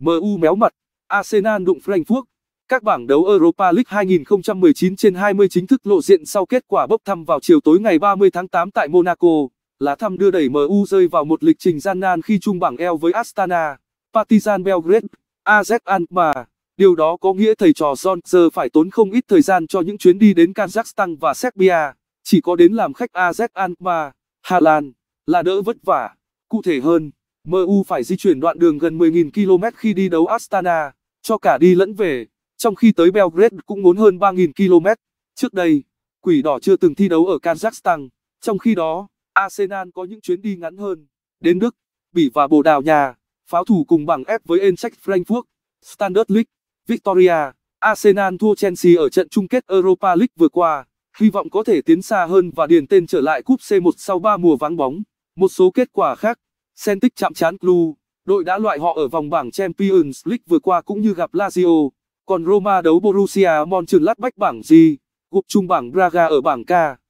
MU méo mặt, Arsenal đụng Frankfurt. Các bảng đấu Europa League 2019 trên 20 chính thức lộ diện sau kết quả bốc thăm vào chiều tối ngày 30 tháng 8 tại Monaco. Lá thăm đưa đẩy MU rơi vào một lịch trình gian nan khi chung bảng L với Astana, Partizan Belgrade, AZ Alkmaar. Điều đó có nghĩa thầy trò John giờ phải tốn không ít thời gian cho những chuyến đi đến Kazakhstan và Serbia, chỉ có đến làm khách AZ Alkmaar, Hà Lan, là đỡ vất vả. Cụ thể hơn, MU phải di chuyển đoạn đường gần 10.000 km khi đi đấu Astana, cho cả đi lẫn về, trong khi tới Belgrade cũng muốn hơn 3.000 km. Trước đây, Quỷ Đỏ chưa từng thi đấu ở Kazakhstan, trong khi đó, Arsenal có những chuyến đi ngắn hơn, đến Đức, Bỉ và Bồ Đào Nha, pháo thủ cùng bảng F với Eintracht Frankfurt, Standard League, Victoria, Arsenal thua Chelsea ở trận chung kết Europa League vừa qua, hy vọng có thể tiến xa hơn và điền tên trở lại cúp C1 sau 3 mùa vắng bóng. Một số kết quả khác Celtic chạm trán Cluj, đội đã loại họ ở vòng bảng Champions League vừa qua cũng như gặp Lazio. Còn Roma đấu Borussia Mönchengladbach bảng G, gục chung bảng Braga ở bảng K.